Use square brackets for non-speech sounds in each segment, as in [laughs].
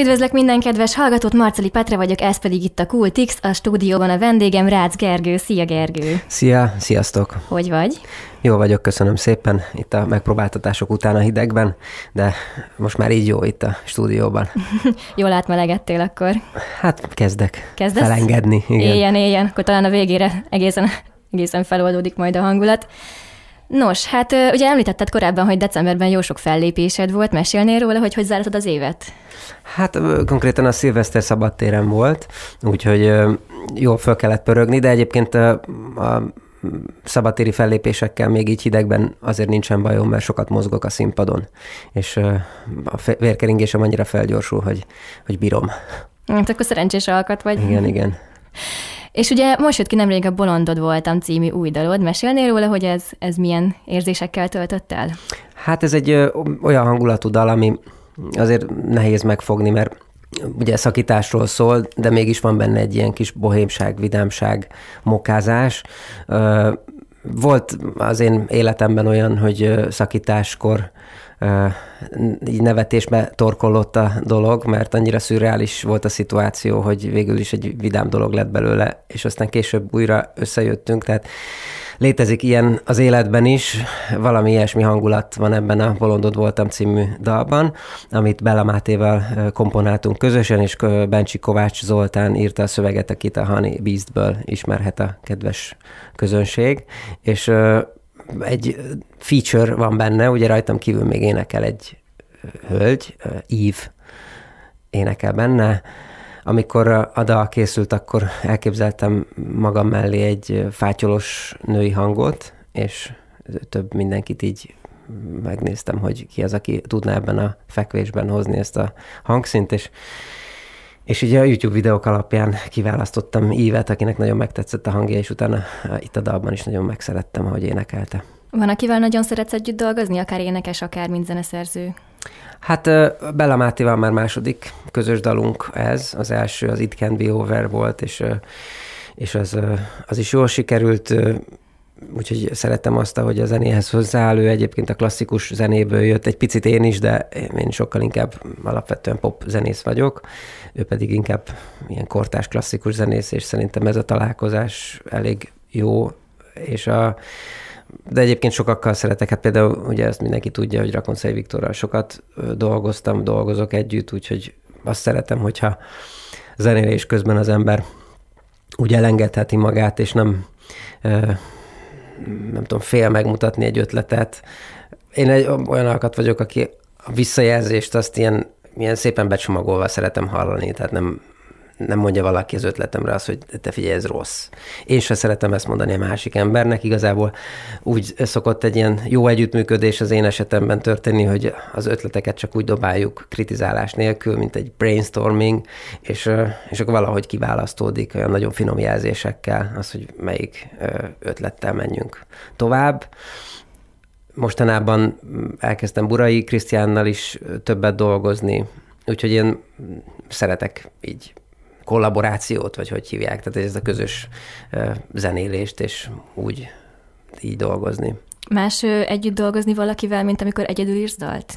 Üdvözlök minden kedves hallgatót, Marceli Petre vagyok, ez pedig itt a Kultix, a stúdióban a vendégem Rácz Gergő. Szia Gergő! Szia, sziasztok! Hogy vagy? Jó vagyok, köszönöm szépen. Itt a megpróbáltatások után a hidegben, de most már így jó itt a stúdióban. [laughs] Jól átmelegettél akkor? Hát kezdek Kezdesz? felengedni. Igen. Éljen, éljen, akkor talán a végére egészen, egészen feloldódik majd a hangulat. Nos, hát ugye említetted korábban, hogy decemberben jó sok fellépésed volt, mesélnél róla, hogy hogy zártad az évet? Hát konkrétan a szilveszter szabadtéren volt, úgyhogy jól föl kellett pörögni, de egyébként a, a szabadtéri fellépésekkel még így hidegben azért nincsen bajom, mert sokat mozgok a színpadon, és a vérkeringésem annyira felgyorsul, hogy, hogy bírom. Hát akkor szerencsés alkat vagy. Igen, igen. És ugye most jött ki nemrég a Bolondod voltam című új dalod. Mesélnél róla, hogy ez, ez milyen érzésekkel töltött el? Hát ez egy ö, olyan hangulatú dal, ami azért nehéz megfogni, mert ugye szakításról szól, de mégis van benne egy ilyen kis bohémság, vidámság, mokázás. Ö, volt az én életemben olyan, hogy szakításkor így nevetésbe torkollott a dolog, mert annyira szürreális volt a szituáció, hogy végül is egy vidám dolog lett belőle, és aztán később újra összejöttünk, tehát létezik ilyen az életben is, valami ilyesmi hangulat van ebben a Bolondod voltam című dalban, amit Bella Mátéval komponáltunk közösen, és Bencsi Kovács Zoltán írta a szöveget, akit a Honey Beastből ismerhet a kedves közönség, és egy feature van benne, ugye rajtam kívül még énekel egy hölgy, Eve énekel benne. Amikor a dal készült, akkor elképzeltem magam mellé egy fátyolos női hangot, és több mindenkit így megnéztem, hogy ki az, aki tudná ebben a fekvésben hozni ezt a hangszint, és és ugye a YouTube videók alapján kiválasztottam Ívet, akinek nagyon megtetszett a hangja, és utána itt a dalban is nagyon megszerettem, ahogy énekelte. Van, akivel nagyon szeretsz együtt dolgozni, akár énekes, akár mint zeneszerző? Hát Bella Mátéval már második közös dalunk ez. Az első az It Can Be Over volt, és, és az, az is jól sikerült úgyhogy szeretem azt, hogy a zenéhez hozzáálló, egyébként a klasszikus zenéből jött, egy picit én is, de én sokkal inkább alapvetően pop zenész vagyok, ő pedig inkább ilyen kortás klasszikus zenész, és szerintem ez a találkozás elég jó, és a, de egyébként sokakkal szeretek, hát például ugye ezt mindenki tudja, hogy Rakoncai Viktorral sokat dolgoztam, dolgozok együtt, úgyhogy azt szeretem, hogyha zenélés közben az ember úgy elengedheti magát, és nem nem tudom, fél megmutatni egy ötletet. Én egy olyan alkat vagyok, aki a visszajelzést azt ilyen, ilyen szépen becsomagolva szeretem hallani, tehát nem, nem mondja valaki az ötletemre azt, hogy te figyelj, ez rossz. Én se szeretem ezt mondani a másik embernek, igazából úgy szokott egy ilyen jó együttműködés az én esetemben történni, hogy az ötleteket csak úgy dobáljuk kritizálás nélkül, mint egy brainstorming, és, és akkor valahogy kiválasztódik olyan nagyon finom jelzésekkel az, hogy melyik ötlettel menjünk tovább mostanában mm, elkezdtem Burai Krisztiánnal is többet dolgozni, úgyhogy én szeretek így kollaborációt, vagy hogy hívják, tehát ez a közös zenélést, és úgy így dolgozni. Más együtt dolgozni valakivel, mint amikor egyedül írsz dalt?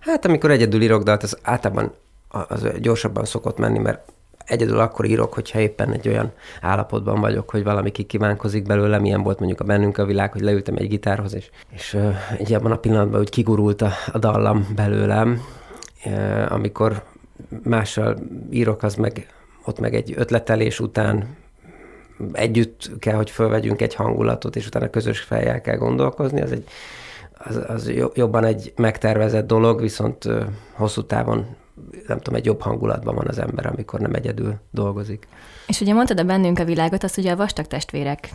Hát amikor egyedül írok dalt, az általában az gyorsabban szokott menni, mert egyedül akkor írok, hogyha éppen egy olyan állapotban vagyok, hogy valami kikívánkozik belőle, milyen volt mondjuk a bennünk a világ, hogy leültem egy gitárhoz, és, és egy abban a pillanatban úgy kigurult a, a dallam belőlem. Amikor mással írok, az meg ott meg egy ötletelés után együtt kell, hogy fölvegyünk egy hangulatot, és utána közös fejjel kell gondolkozni, az egy az, az jobban egy megtervezett dolog, viszont hosszú távon nem tudom, egy jobb hangulatban van az ember, amikor nem egyedül dolgozik. És ugye mondtad a bennünk a világot, azt ugye a vastag testvérek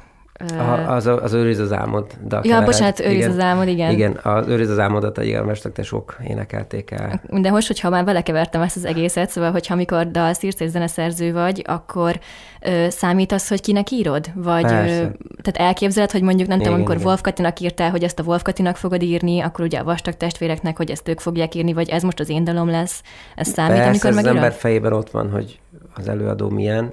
a, az, az őriz az álmod. De ja, bocsánat, őriz igen, az álmod, igen. Igen, az őriz az álmodat a Jégermestek tesók énekelték el. De most, hogyha már belekevertem ezt az egészet, szóval, hogyha amikor dalszírsz és zeneszerző vagy, akkor ö, számít az, hogy kinek írod? Vagy ö, tehát elképzeled, hogy mondjuk nem igen, tudom, amikor igen. Wolf Katinak írtál, hogy ezt a Wolf Katinak fogod írni, akkor ugye a vastag testvéreknek, hogy ezt ők fogják írni, vagy ez most az én dalom lesz, ez számít, Persze, amikor megírod? az ember fejében ott van, hogy az előadó milyen,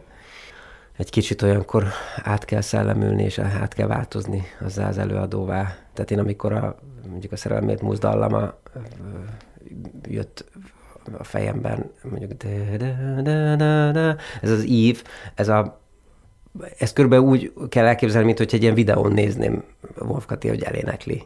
egy kicsit olyankor át kell szellemülni, és át kell változni az az előadóvá. Tehát én amikor a, mondjuk a szerelmét muzdallama jött a fejemben, mondjuk de, de, de, de, de, ez az ív, ez a ezt körülbelül úgy kell elképzelni, mint hogy egy ilyen videón nézném Wolf Kati, hogy elénekli.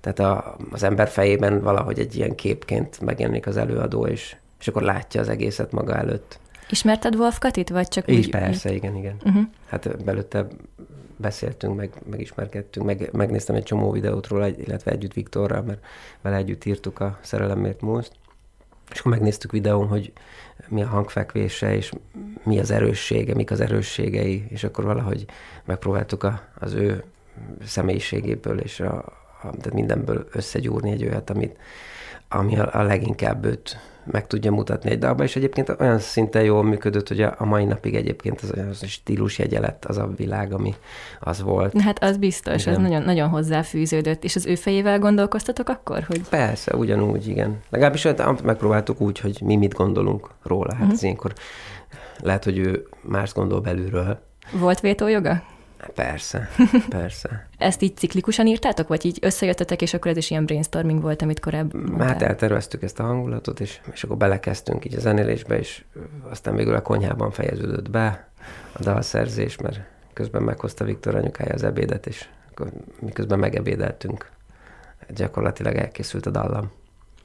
Tehát a, az ember fejében valahogy egy ilyen képként megjelenik az előadó, és, és akkor látja az egészet maga előtt. Ismerted Wolf Katit, vagy csak Így, úgy? persze, igen, igen. Uh-huh. Hát belőtte beszéltünk, meg, megismerkedtünk, meg, megnéztem egy csomó videót róla, illetve együtt Viktorral, mert vele együtt írtuk a Szerelemért Most, és akkor megnéztük videón, hogy mi a hangfekvése, és mi az erőssége, mik az erősségei, és akkor valahogy megpróbáltuk a, az ő személyiségéből és a, a, tehát mindenből összegyúrni egy olyat, amit, ami a, a leginkább őt meg tudja mutatni egy dalba, és egyébként olyan szinten jól működött, hogy a mai napig egyébként az olyan stílus lett az a világ, ami az volt. Na hát az biztos, igen. az nagyon, nagyon hozzáfűződött, és az ő fejével gondolkoztatok akkor, hogy? Persze, ugyanúgy, igen. Legalábbis megpróbáltuk úgy, hogy mi mit gondolunk róla. Hát uh-huh. az ilyenkor lehet, hogy ő más gondol belülről. Volt vétójoga? Persze, [laughs] persze. Ezt így ciklikusan írtátok, vagy így összejöttetek, és akkor ez is ilyen brainstorming volt, amit korábban? Hát elterveztük ezt a hangulatot, és, és akkor belekezdtünk így a zenélésbe, és aztán végül a konyhában fejeződött be a dalszerzés, mert közben meghozta Viktor anyukája az ebédet, és miközben megebédeltünk, gyakorlatilag elkészült a dallam.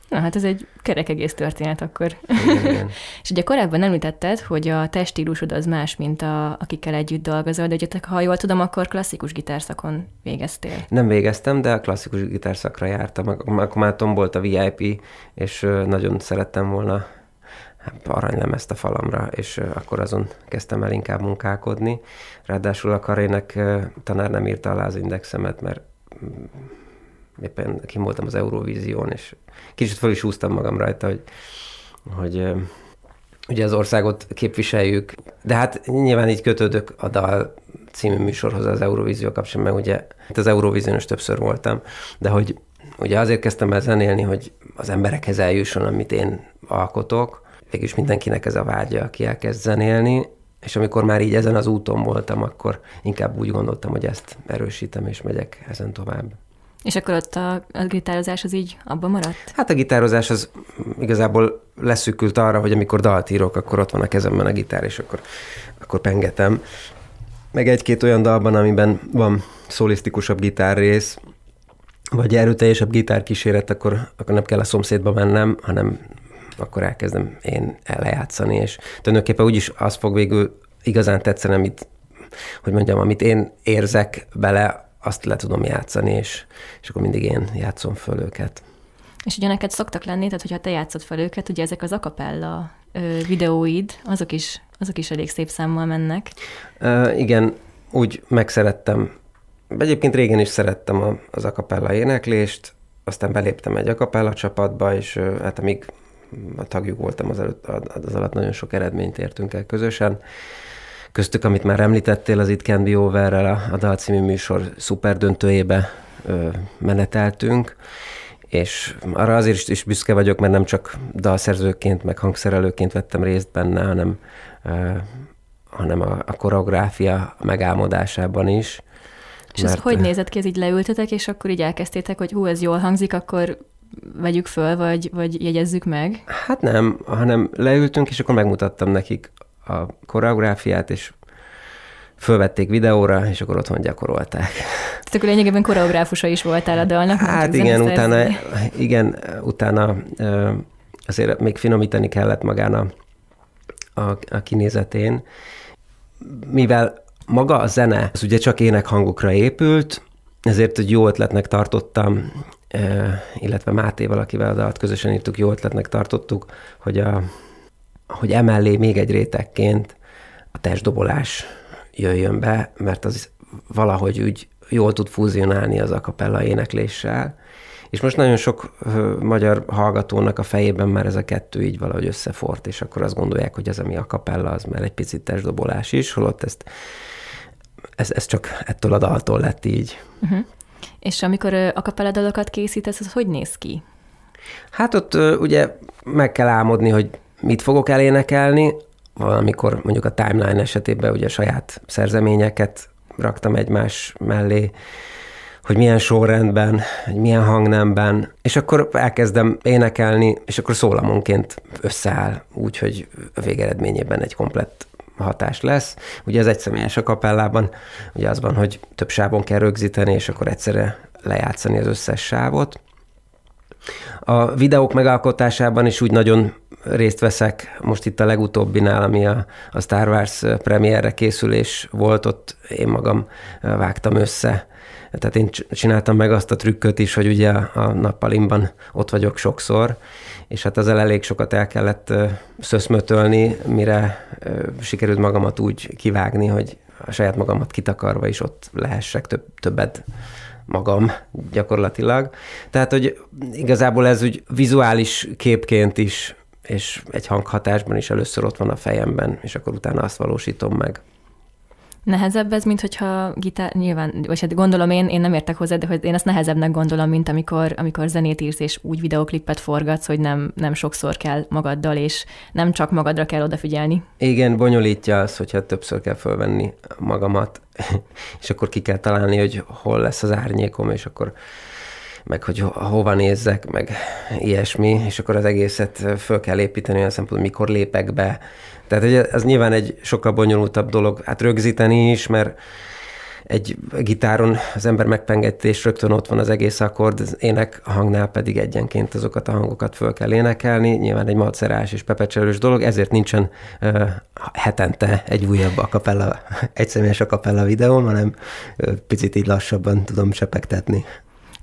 Na hát ez egy kerek egész történet akkor. Igen, igen. [laughs] és ugye korábban említetted, hogy a testílusod az más, mint a, akikkel együtt dolgozol, de ugye ha jól tudom, akkor klasszikus gitárszakon végeztél. Nem végeztem, de a klasszikus gitárszakra jártam. Akkor már tombolt a VIP, és nagyon szerettem volna hát, ezt a falamra, és akkor azon kezdtem el inkább munkálkodni. Ráadásul a karének tanár nem írta alá az indexemet, mert éppen kim voltam az Eurovízión, és kicsit fel is húztam magam rajta, hogy, hogy ugye az országot képviseljük, de hát nyilván így kötődök a dal című műsorhoz az Eurovízió kapcsán, mert ugye hát az Eurovízión is többször voltam, de hogy ugye azért kezdtem el zenélni, hogy az emberekhez eljusson, amit én alkotok, mégis mindenkinek ez a vágya, aki elkezd zenélni, és amikor már így ezen az úton voltam, akkor inkább úgy gondoltam, hogy ezt erősítem, és megyek ezen tovább. És akkor ott a, a gitározás az így abban maradt? Hát a gitározás az igazából leszűkült arra, hogy amikor dalt írok, akkor ott van a kezemben a gitár, és akkor, akkor pengetem. Meg egy-két olyan dalban, amiben van szolisztikusabb gitárrész, vagy erőteljesebb gitárkíséret, akkor, akkor nem kell a szomszédba mennem, hanem akkor elkezdem én lejátszani, és tulajdonképpen úgyis az fog végül igazán tetszeni, amit hogy mondjam, amit én érzek bele, azt le tudom játszani, és, és akkor mindig én játszom föl őket. És ugye neked szoktak lenni, tehát hogyha te játszod föl őket, ugye ezek az akapella videóid, azok is, azok is elég szép számmal mennek. Ö, igen, úgy megszerettem. Egyébként régen is szerettem a, az akapella éneklést, aztán beléptem egy akapella csapatba, és hát amíg a tagjuk voltam, az, előtt, az alatt nagyon sok eredményt értünk el közösen. Köztük, amit már említettél, az It Can Be Over-rel a, a Dal című műsor szuperdöntőjébe ö, meneteltünk, és arra azért is, is büszke vagyok, mert nem csak dalszerzőként, meg hangszerelőként vettem részt benne, hanem, ö, hanem a, a koreográfia megálmodásában is. És mert... ez hogy nézett ki, ez így leültetek, és akkor így elkezdtétek, hogy hú, ez jól hangzik, akkor vegyük föl, vagy, vagy jegyezzük meg? Hát nem, hanem leültünk, és akkor megmutattam nekik a koreográfiát, és fölvették videóra, és akkor otthon gyakorolták. Tehát akkor lényegében koreográfusa is voltál a dalnak? Hát igen, utána, igen, utána azért még finomítani kellett magán a, a, a kinézetén, mivel maga a zene, az ugye csak hangokra épült, ezért egy jó ötletnek tartottam, illetve Mátéval, akivel a dalt közösen írtuk, jó ötletnek tartottuk, hogy a hogy emellé még egy rétegként a testdobolás jöjjön be, mert az valahogy úgy jól tud fúzionálni az akapella énekléssel, és most nagyon sok magyar hallgatónak a fejében már ez a kettő így valahogy összefort, és akkor azt gondolják, hogy az, ami a kapella, az már egy picit testdobolás is, holott ezt, ez, ez csak ettől a daltól lett így. Uh-huh. És amikor a kapella dalokat készítesz, az hogy néz ki? Hát ott ugye meg kell álmodni, hogy mit fogok elénekelni, valamikor mondjuk a timeline esetében ugye saját szerzeményeket raktam egymás mellé, hogy milyen sorrendben, hogy milyen hangnemben, és akkor elkezdem énekelni, és akkor szólamonként összeáll, úgyhogy a végeredményében egy komplett hatás lesz. Ugye ez egyszemélyes a kapellában, ugye az van, hogy több sávon kell rögzíteni, és akkor egyszerre lejátszani az összes sávot. A videók megalkotásában is úgy nagyon részt veszek most itt a legutóbbinál, ami a, a Star Wars eh, premierre készülés volt, ott én magam eh, vágtam össze. Tehát én csináltam meg azt a trükköt is, hogy ugye a nappalimban ott vagyok sokszor, és hát ezzel elég sokat el kellett eh, szöszmötölni, mire sikerült magamat úgy kivágni, hogy a saját magamat kitakarva is ott lehessek több, többet magam gyakorlatilag. Tehát, hogy igazából ez úgy vizuális képként is és egy hanghatásban is először ott van a fejemben, és akkor utána azt valósítom meg. Nehezebb ez, mint hogyha gitár, nyilván, vagy hát gondolom én, én nem értek hozzá, de hogy én ezt nehezebbnek gondolom, mint amikor, amikor zenét írsz, és úgy videoklippet forgatsz, hogy nem, nem sokszor kell magaddal, és nem csak magadra kell odafigyelni. Igen, bonyolítja az, hogyha többször kell fölvenni magamat, [laughs] és akkor ki kell találni, hogy hol lesz az árnyékom, és akkor meg hogy ho- hova nézzek, meg ilyesmi, és akkor az egészet föl kell építeni olyan szempontból, mikor lépek be. Tehát ez, ez nyilván egy sokkal bonyolultabb dolog, hát rögzíteni is, mert egy gitáron az ember megpengeti, és rögtön ott van az egész akkord, az ének hangnál pedig egyenként azokat a hangokat föl kell énekelni, nyilván egy macerás és pepecselős dolog, ezért nincsen ö, hetente egy újabb a kapella, [laughs] egyszerűen a kapella videó, hanem ö, picit így lassabban tudom sepegtetni.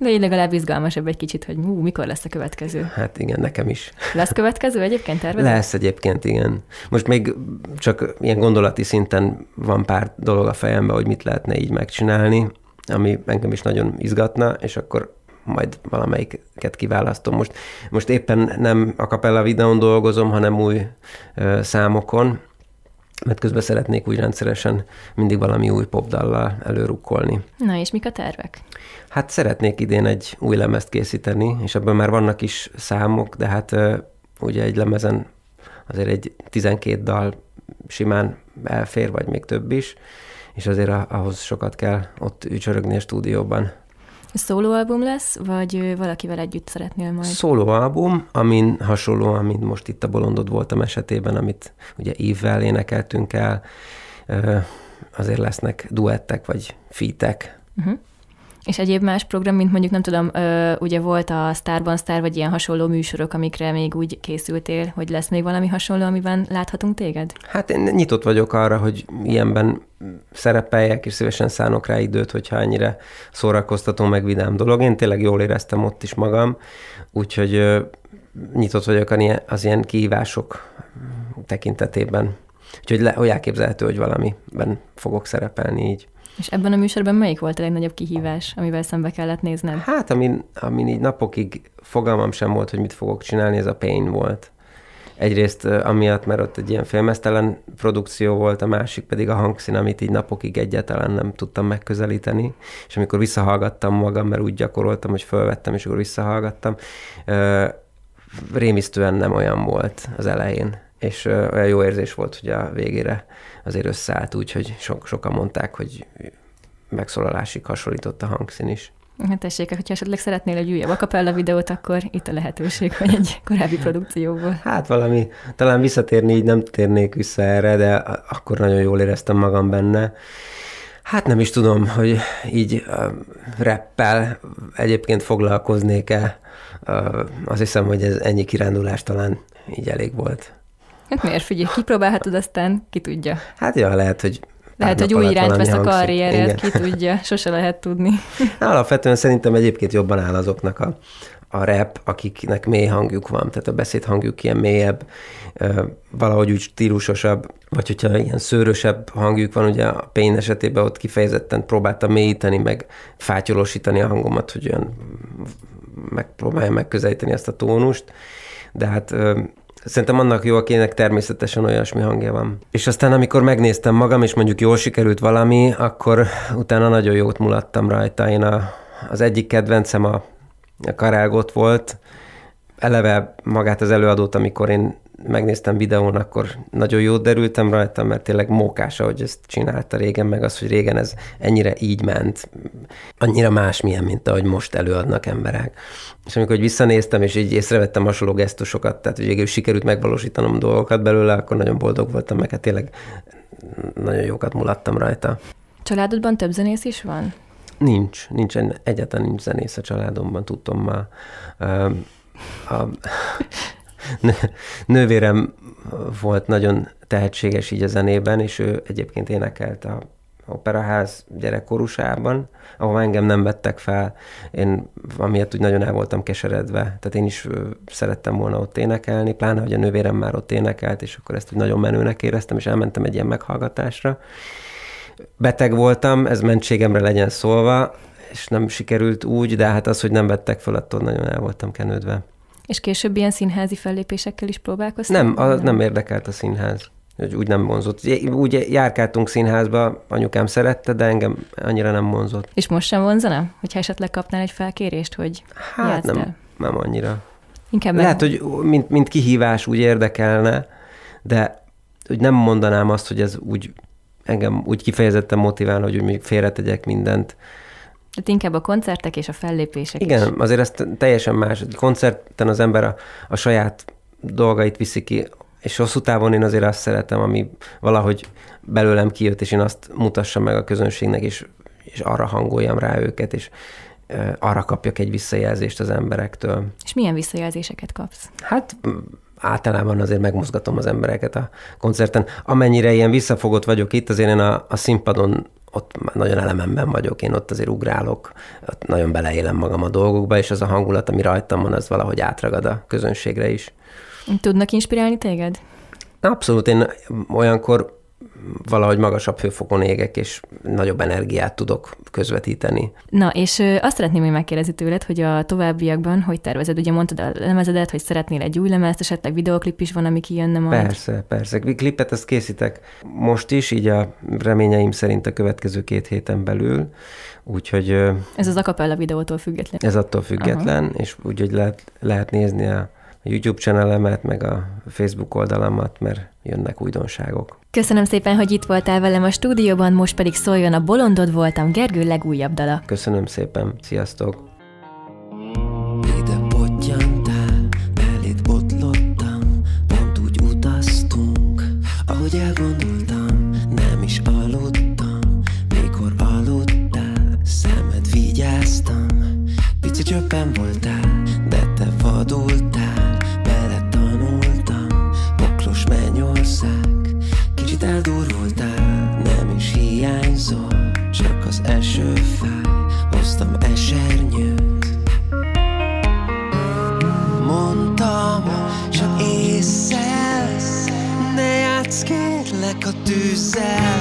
De így legalább izgalmasabb egy kicsit, hogy mú, mikor lesz a következő. Hát igen, nekem is. Lesz következő egyébként tervező? Lesz egyébként, igen. Most még csak ilyen gondolati szinten van pár dolog a fejemben, hogy mit lehetne így megcsinálni, ami engem is nagyon izgatna, és akkor majd valamelyiket kiválasztom. Most, most éppen nem a Capella videón dolgozom, hanem új ö, számokon, mert közben szeretnék úgy rendszeresen mindig valami új popdallal előrukkolni. Na és mik a tervek? Hát szeretnék idén egy új lemezt készíteni, és ebben már vannak is számok, de hát ugye egy lemezen azért egy 12 dal simán elfér, vagy még több is, és azért ahhoz sokat kell ott ücsörögni a stúdióban. Szólóalbum lesz, vagy valakivel együtt szeretnél majd? Szólóalbum, amin hasonlóan, mint most itt a Bolondod voltam esetében, amit ugye évvel énekeltünk el, azért lesznek duettek vagy fitek. Uh-huh. Mhm. És egyéb más program, mint mondjuk nem tudom, ö, ugye volt a Starban Star, vagy ilyen hasonló műsorok, amikre még úgy készültél, hogy lesz még valami hasonló, amiben láthatunk téged? Hát én nyitott vagyok arra, hogy ilyenben szerepeljek, és szívesen szánok rá időt, hogyha ennyire szórakoztató, meg vidám dolog. Én tényleg jól éreztem ott is magam, úgyhogy ö, nyitott vagyok az ilyen kihívások tekintetében. Úgyhogy le, hogy elképzelhető, hogy valamiben fogok szerepelni így. És ebben a műsorban melyik volt a legnagyobb kihívás, amivel szembe kellett nézned? Hát, amin, amin így napokig fogalmam sem volt, hogy mit fogok csinálni, ez a pain volt. Egyrészt amiatt, mert ott egy ilyen filmesztelen produkció volt, a másik pedig a hangszín, amit így napokig egyáltalán nem tudtam megközelíteni. És amikor visszahallgattam magam, mert úgy gyakoroltam, hogy fölvettem, és akkor visszahallgattam, rémisztően nem olyan volt az elején és olyan jó érzés volt, hogy a végére azért összeállt úgy, hogy sok, sokan mondták, hogy megszólalásig hasonlított a hangszín is. Hát tessék, hogyha esetleg szeretnél egy újabb akapella videót, akkor itt a lehetőség, hogy egy korábbi produkcióból. Hát valami, talán visszatérni így nem térnék vissza erre, de akkor nagyon jól éreztem magam benne. Hát nem is tudom, hogy így uh, reppel egyébként foglalkoznék-e. Uh, azt hiszem, hogy ez ennyi kirándulás talán így elég volt. Hát Miért figyelj, kipróbálhatod, aztán ki tudja. Hát ja, lehet, hogy lehet, hogy új irányt vesz a karriered, ki tudja, sose lehet tudni. [laughs] Alapvetően szerintem egyébként jobban áll azoknak a, a rep, akiknek mély hangjuk van, tehát a beszédhangjuk ilyen mélyebb, valahogy úgy stílusosabb, vagy hogyha ilyen szőrösebb hangjuk van, ugye a Pain esetében ott kifejezetten próbáltam mélyíteni, meg fátyolosítani a hangomat, hogy olyan megpróbálja megközelíteni ezt a tónust, de hát Szerintem annak jó, akinek természetesen olyasmi hangja van. És aztán, amikor megnéztem magam, és mondjuk jól sikerült valami, akkor utána nagyon jót mulattam rajta. Én a, az egyik kedvencem a, a Karelgot volt, eleve magát az előadót, amikor én megnéztem videón, akkor nagyon jó derültem rajta, mert tényleg mókás, ahogy ezt csinálta régen, meg az, hogy régen ez ennyire így ment, annyira másmilyen, mint ahogy most előadnak emberek. És amikor hogy visszanéztem, és így észrevettem hasonló gesztusokat, tehát hogy végül sikerült megvalósítanom dolgokat belőle, akkor nagyon boldog voltam, mert hát tényleg nagyon jókat mulattam rajta. Családodban több zenész is van? Nincs, nincs, egyáltalán nincs zenész a családomban, tudom, már. [laughs] [laughs] nővérem volt nagyon tehetséges így a zenében, és ő egyébként énekelt a operaház gyerekkorusában, ahol engem nem vettek fel, én amiatt úgy nagyon el voltam keseredve. Tehát én is szerettem volna ott énekelni, pláne, hogy a nővérem már ott énekelt, és akkor ezt úgy nagyon menőnek éreztem, és elmentem egy ilyen meghallgatásra. Beteg voltam, ez mentségemre legyen szólva, és nem sikerült úgy, de hát az, hogy nem vettek fel, attól nagyon el voltam kenődve. És később ilyen színházi fellépésekkel is próbálkoztál? Nem, a, nem? érdekelt a színház. Úgy, úgy nem vonzott. Úgy járkáltunk színházba, anyukám szerette, de engem annyira nem vonzott. És most sem vonzana? Hogyha esetleg kapnál egy felkérést, hogy Hát nem, el? nem annyira. Inkább Lehet, meg... hogy mint, mint kihívás úgy érdekelne, de hogy nem mondanám azt, hogy ez úgy engem úgy kifejezetten motivál, hogy úgy félretegyek mindent. Tehát inkább a koncertek és a fellépések Igen, is. azért ez teljesen más. Koncerten az ember a, a saját dolgait viszi ki, és hosszú távon én azért azt szeretem, ami valahogy belőlem kijött, és én azt mutassam meg a közönségnek, és, és arra hangoljam rá őket, és e, arra kapjak egy visszajelzést az emberektől. És milyen visszajelzéseket kapsz? Hát általában azért megmozgatom az embereket a koncerten. Amennyire ilyen visszafogott vagyok itt, azért én a, a színpadon ott nagyon elememben vagyok, én ott azért ugrálok, ott nagyon beleélem magam a dolgokba, és az a hangulat, ami rajtam van, az valahogy átragad a közönségre is. Tudnak inspirálni téged? Abszolút, én olyankor valahogy magasabb hőfokon égek, és nagyobb energiát tudok közvetíteni. Na, és azt szeretném, hogy megkérdezni tőled, hogy a továbbiakban hogy tervezed? Ugye mondtad a lemezedet, hogy szeretnél egy új lemezt, esetleg videoklip is van, ami kijönne majd. Persze, persze. Klipet ezt készítek most is, így a reményeim szerint a következő két héten belül, úgyhogy... Ez az akapella videótól független? Ez attól független, Aha. és úgyhogy lehet, lehet nézni a YouTube csenelemet, meg a Facebook oldalamat, mert jönnek újdonságok. Köszönöm szépen, hogy itt voltál velem a stúdióban, most pedig szóljon a Bolondod voltam Gergő legújabb dala. Köszönöm szépen, sziasztok! düzen